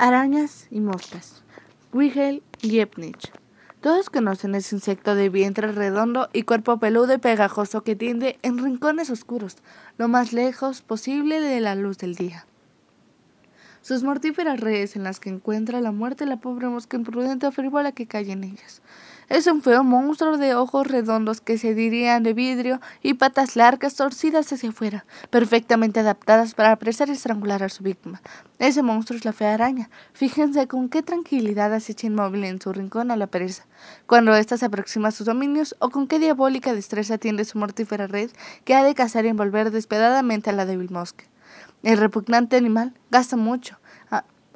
Arañas y moscas. y Epnich, Todos conocen ese insecto de vientre redondo y cuerpo peludo y pegajoso que tiende en rincones oscuros, lo más lejos posible de la luz del día. Sus mortíferas redes en las que encuentra la muerte la pobre mosca imprudente o frívola que cae en ellas. Es un feo monstruo de ojos redondos que se dirían de vidrio y patas largas torcidas hacia afuera, perfectamente adaptadas para apresar y estrangular a su víctima. Ese monstruo es la fea araña. Fíjense con qué tranquilidad acecha inmóvil en su rincón a la pereza, cuando ésta se aproxima a sus dominios, o con qué diabólica destreza tiende su mortífera red que ha de cazar y envolver despedadamente a la débil mosca. El repugnante animal gasta mucho,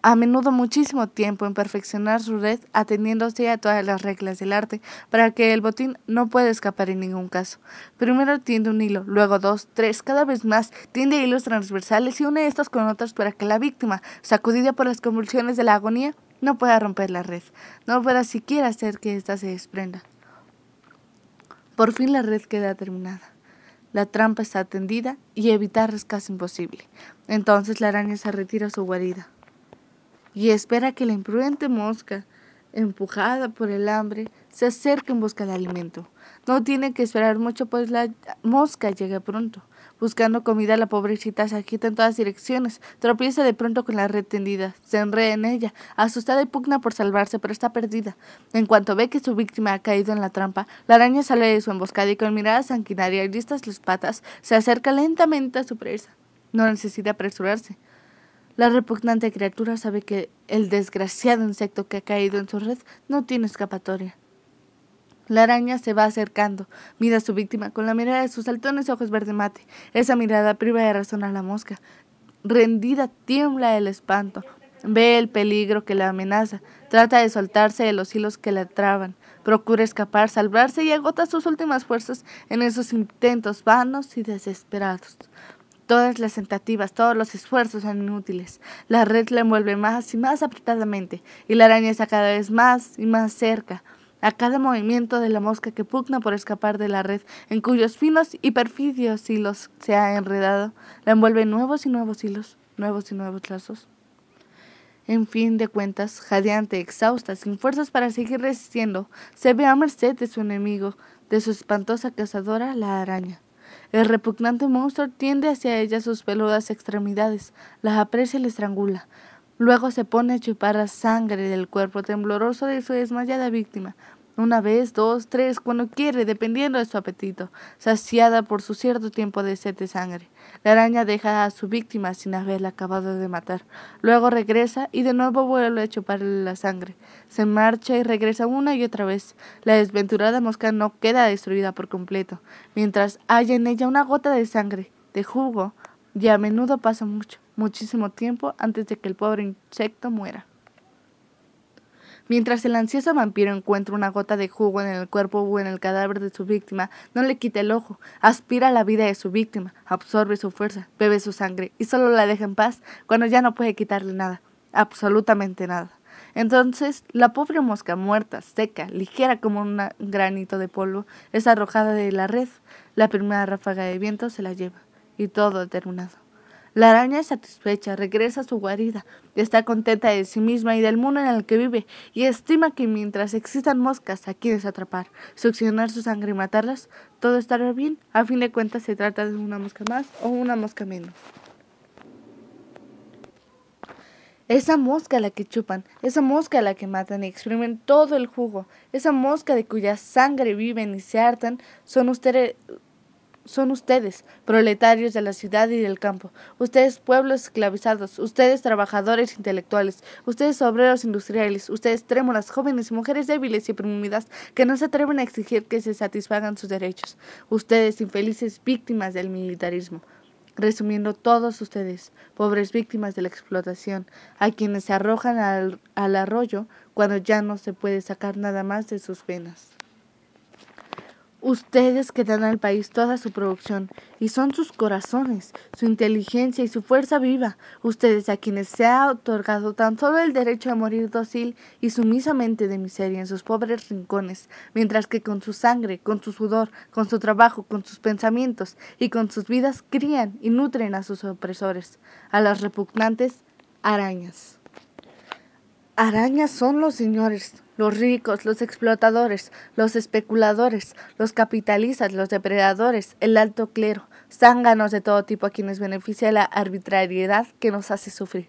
a menudo muchísimo tiempo en perfeccionar su red atendiéndose a todas las reglas del arte para que el botín no pueda escapar en ningún caso. Primero tiende un hilo, luego dos, tres, cada vez más tiende hilos transversales y une estos con otros para que la víctima, sacudida por las convulsiones de la agonía, no pueda romper la red, no pueda siquiera hacer que ésta se desprenda. Por fin la red queda terminada. La trampa está tendida y evitar es imposible. Entonces la araña se retira a su guarida y espera que la imprudente mosca, empujada por el hambre, se acerque en busca de alimento. No tiene que esperar mucho, pues la mosca llega pronto. Buscando comida, la pobrecita se agita en todas direcciones, tropieza de pronto con la red tendida, se enreda en ella, asustada y pugna por salvarse, pero está perdida. En cuanto ve que su víctima ha caído en la trampa, la araña sale de su emboscada y con mirada sanguinaria y listas las patas, se acerca lentamente a su presa. No necesita apresurarse. La repugnante criatura sabe que el desgraciado insecto que ha caído en su red no tiene escapatoria. La araña se va acercando, mira a su víctima con la mirada de sus saltones ojos verde mate. Esa mirada priva de razón a la mosca. Rendida tiembla el espanto, ve el peligro que la amenaza, trata de soltarse de los hilos que la traban, procura escapar, salvarse y agota sus últimas fuerzas en esos intentos vanos y desesperados. Todas las tentativas, todos los esfuerzos son inútiles. La red la envuelve más y más apretadamente, y la araña está cada vez más y más cerca, a cada movimiento de la mosca que pugna por escapar de la red, en cuyos finos y perfidios hilos se ha enredado, la envuelve nuevos y nuevos hilos, nuevos y nuevos lazos. En fin de cuentas, jadeante, exhausta, sin fuerzas para seguir resistiendo, se ve a merced de su enemigo, de su espantosa cazadora, la araña. El repugnante monstruo tiende hacia ella sus peludas extremidades, las aprecia y la estrangula. Luego se pone a chupar la sangre del cuerpo tembloroso de su desmayada víctima una vez, dos, tres, cuando quiere, dependiendo de su apetito, saciada por su cierto tiempo de sed de sangre. La araña deja a su víctima sin haberla acabado de matar. Luego regresa y de nuevo vuelve a chuparle la sangre. Se marcha y regresa una y otra vez. La desventurada mosca no queda destruida por completo, mientras haya en ella una gota de sangre, de jugo, y a menudo pasa mucho, muchísimo tiempo antes de que el pobre insecto muera. Mientras el ansioso vampiro encuentra una gota de jugo en el cuerpo o en el cadáver de su víctima, no le quita el ojo, aspira la vida de su víctima, absorbe su fuerza, bebe su sangre y solo la deja en paz cuando ya no puede quitarle nada, absolutamente nada. Entonces, la pobre mosca muerta, seca, ligera como un granito de polvo, es arrojada de la red. La primera ráfaga de viento se la lleva y todo ha terminado. La araña es satisfecha regresa a su guarida, está contenta de sí misma y del mundo en el que vive, y estima que mientras existan moscas a quienes atrapar, succionar su sangre y matarlas, todo estará bien. A fin de cuentas se trata de una mosca más o una mosca menos. Esa mosca a la que chupan, esa mosca a la que matan y exprimen todo el jugo, esa mosca de cuya sangre viven y se hartan, son ustedes, son ustedes, proletarios de la ciudad y del campo, ustedes pueblos esclavizados, ustedes trabajadores intelectuales, ustedes obreros industriales, ustedes trémulas, jóvenes y mujeres débiles y oprimidas que no se atreven a exigir que se satisfagan sus derechos, ustedes infelices víctimas del militarismo. Resumiendo todos ustedes, pobres víctimas de la explotación, a quienes se arrojan al, al arroyo cuando ya no se puede sacar nada más de sus venas. Ustedes que dan al país toda su producción, y son sus corazones, su inteligencia y su fuerza viva, ustedes a quienes se ha otorgado tan solo el derecho a morir dócil y sumisamente de miseria en sus pobres rincones, mientras que con su sangre, con su sudor, con su trabajo, con sus pensamientos y con sus vidas crían y nutren a sus opresores, a las repugnantes arañas. Arañas son los señores, los ricos, los explotadores, los especuladores, los capitalistas, los depredadores, el alto clero, zánganos de todo tipo a quienes beneficia la arbitrariedad que nos hace sufrir.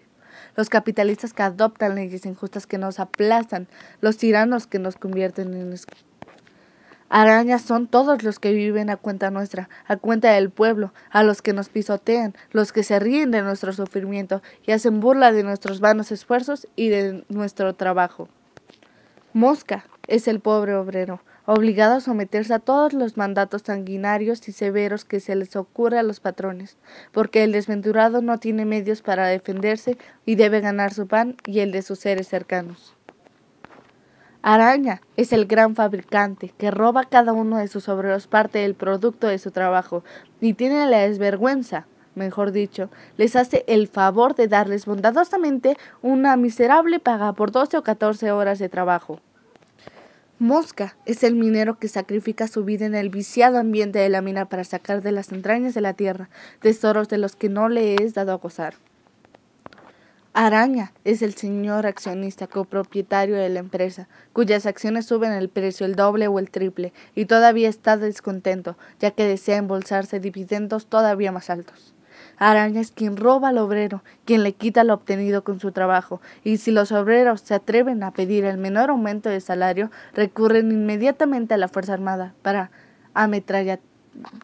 Los capitalistas que adoptan leyes injustas que nos aplastan, los tiranos que nos convierten en Arañas son todos los que viven a cuenta nuestra, a cuenta del pueblo, a los que nos pisotean, los que se ríen de nuestro sufrimiento y hacen burla de nuestros vanos esfuerzos y de nuestro trabajo. Mosca es el pobre obrero, obligado a someterse a todos los mandatos sanguinarios y severos que se les ocurre a los patrones, porque el desventurado no tiene medios para defenderse y debe ganar su pan y el de sus seres cercanos. Araña es el gran fabricante que roba a cada uno de sus obreros parte del producto de su trabajo y tiene la desvergüenza mejor dicho, les hace el favor de darles bondadosamente una miserable paga por 12 o 14 horas de trabajo. Mosca es el minero que sacrifica su vida en el viciado ambiente de la mina para sacar de las entrañas de la tierra tesoros de los que no le es dado a gozar. Araña es el señor accionista copropietario de la empresa, cuyas acciones suben el precio el doble o el triple, y todavía está descontento, ya que desea embolsarse dividendos todavía más altos. Araña es quien roba al obrero, quien le quita lo obtenido con su trabajo, y si los obreros se atreven a pedir el menor aumento de salario, recurren inmediatamente a la Fuerza Armada para ametrallar,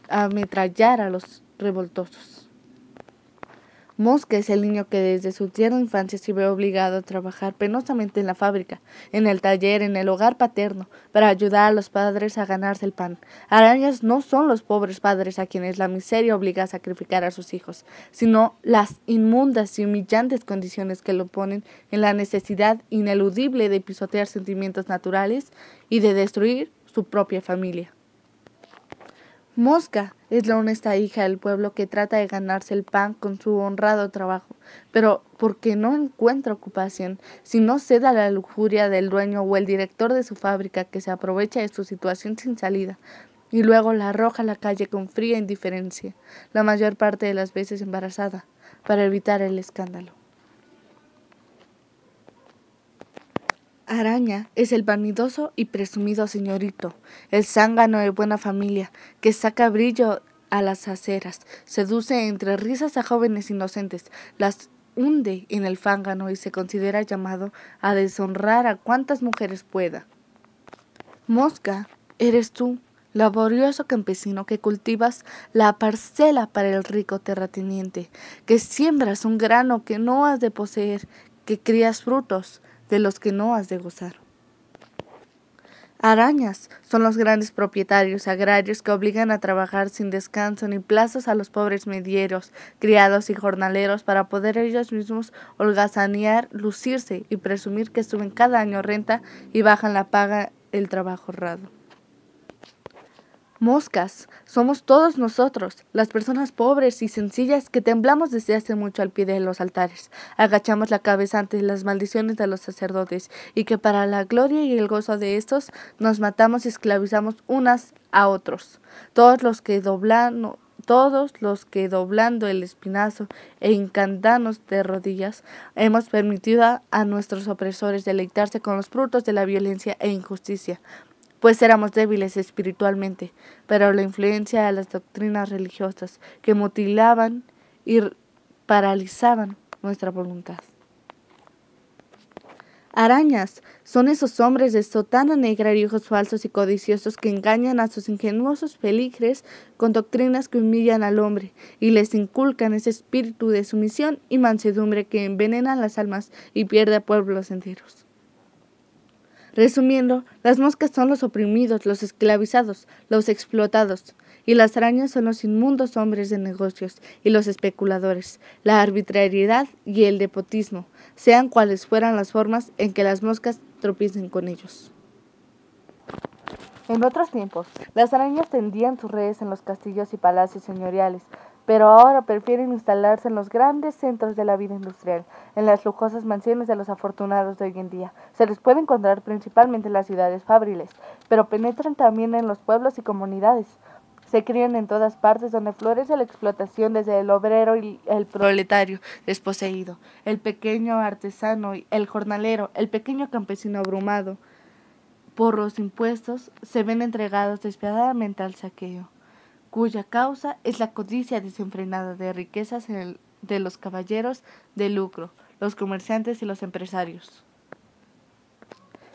a los revoltosos. Mosca es el niño que desde su tierna infancia se ve obligado a trabajar penosamente en la fábrica, en el taller, en el hogar paterno, para ayudar a los padres a ganarse el pan. Arañas no son los pobres padres a quienes la miseria obliga a sacrificar a sus hijos, sino las inmundas y humillantes condiciones que lo ponen en la necesidad ineludible de pisotear sentimientos naturales y de destruir su propia familia. Mosca es la honesta hija del pueblo que trata de ganarse el pan con su honrado trabajo, pero porque no encuentra ocupación, si no ceda a la lujuria del dueño o el director de su fábrica que se aprovecha de su situación sin salida, y luego la arroja a la calle con fría indiferencia, la mayor parte de las veces embarazada, para evitar el escándalo. Araña es el vanidoso y presumido señorito, el zángano de buena familia, que saca brillo a las aceras, seduce entre risas a jóvenes inocentes, las hunde en el fángano y se considera llamado a deshonrar a cuantas mujeres pueda. Mosca, eres tú, laborioso campesino que cultivas la parcela para el rico terrateniente, que siembras un grano que no has de poseer, que crías frutos, de los que no has de gozar. Arañas son los grandes propietarios agrarios que obligan a trabajar sin descanso ni plazos a los pobres medieros, criados y jornaleros para poder ellos mismos holgazanear, lucirse y presumir que suben cada año renta y bajan la paga el trabajo honrado. Moscas, somos todos nosotros, las personas pobres y sencillas que temblamos desde hace mucho al pie de los altares, agachamos la cabeza ante las maldiciones de los sacerdotes, y que para la gloria y el gozo de estos nos matamos y esclavizamos unas a otros. Todos los que doblan, todos los que doblando el espinazo e encantanos de rodillas, hemos permitido a nuestros opresores deleitarse con los frutos de la violencia e injusticia pues éramos débiles espiritualmente, pero la influencia de las doctrinas religiosas que mutilaban y paralizaban nuestra voluntad. Arañas son esos hombres de sotana negra y ojos falsos y codiciosos que engañan a sus ingenuosos feligres con doctrinas que humillan al hombre y les inculcan ese espíritu de sumisión y mansedumbre que envenenan las almas y pierde a pueblos enteros. Resumiendo, las moscas son los oprimidos, los esclavizados, los explotados, y las arañas son los inmundos hombres de negocios y los especuladores, la arbitrariedad y el depotismo, sean cuales fueran las formas en que las moscas tropiecen con ellos. En otros tiempos, las arañas tendían sus redes en los castillos y palacios señoriales, pero ahora prefieren instalarse en los grandes centros de la vida industrial, en las lujosas mansiones de los afortunados de hoy en día. Se les puede encontrar principalmente en las ciudades fábriles, pero penetran también en los pueblos y comunidades. Se crían en todas partes donde florece la explotación desde el obrero y el proletario desposeído, el pequeño artesano y el jornalero, el pequeño campesino abrumado por los impuestos, se ven entregados despiadadamente al saqueo cuya causa es la codicia desenfrenada de riquezas de los caballeros de lucro, los comerciantes y los empresarios.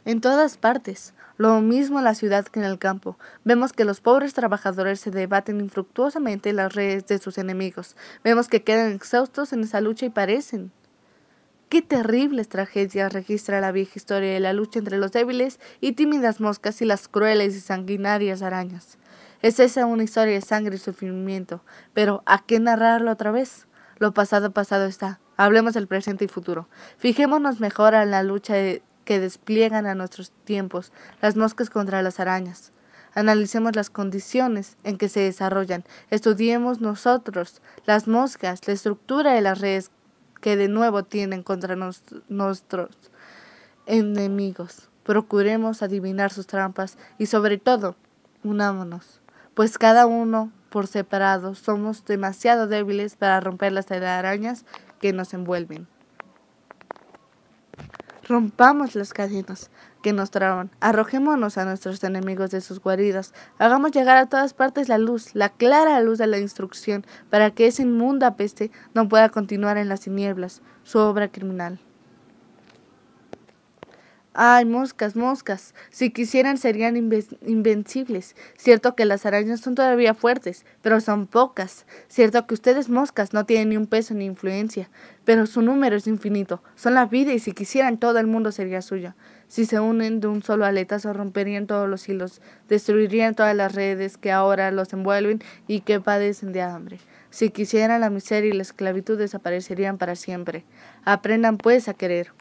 En todas partes, lo mismo en la ciudad que en el campo, vemos que los pobres trabajadores se debaten infructuosamente en las redes de sus enemigos, vemos que quedan exhaustos en esa lucha y parecen. Qué terribles tragedias registra la vieja historia de la lucha entre los débiles y tímidas moscas y las crueles y sanguinarias arañas. Es esa una historia de sangre y sufrimiento, pero ¿a qué narrarlo otra vez? Lo pasado pasado está. Hablemos del presente y futuro. Fijémonos mejor en la lucha que despliegan a nuestros tiempos las moscas contra las arañas. Analicemos las condiciones en que se desarrollan. Estudiemos nosotros las moscas, la estructura de las redes que de nuevo tienen contra nuestros enemigos. Procuremos adivinar sus trampas y sobre todo, unámonos pues cada uno por separado somos demasiado débiles para romper las telarañas que nos envuelven. Rompamos las cadenas que nos traban, arrojémonos a nuestros enemigos de sus guaridas, hagamos llegar a todas partes la luz, la clara luz de la instrucción, para que esa inmunda peste no pueda continuar en las tinieblas su obra criminal. Ay, moscas, moscas. Si quisieran serían invencibles. Cierto que las arañas son todavía fuertes, pero son pocas. Cierto que ustedes moscas no tienen ni un peso ni influencia, pero su número es infinito. Son la vida y si quisieran todo el mundo sería suyo. Si se unen de un solo aletazo romperían todos los hilos, destruirían todas las redes que ahora los envuelven y que padecen de hambre. Si quisieran la miseria y la esclavitud desaparecerían para siempre. Aprendan pues a querer.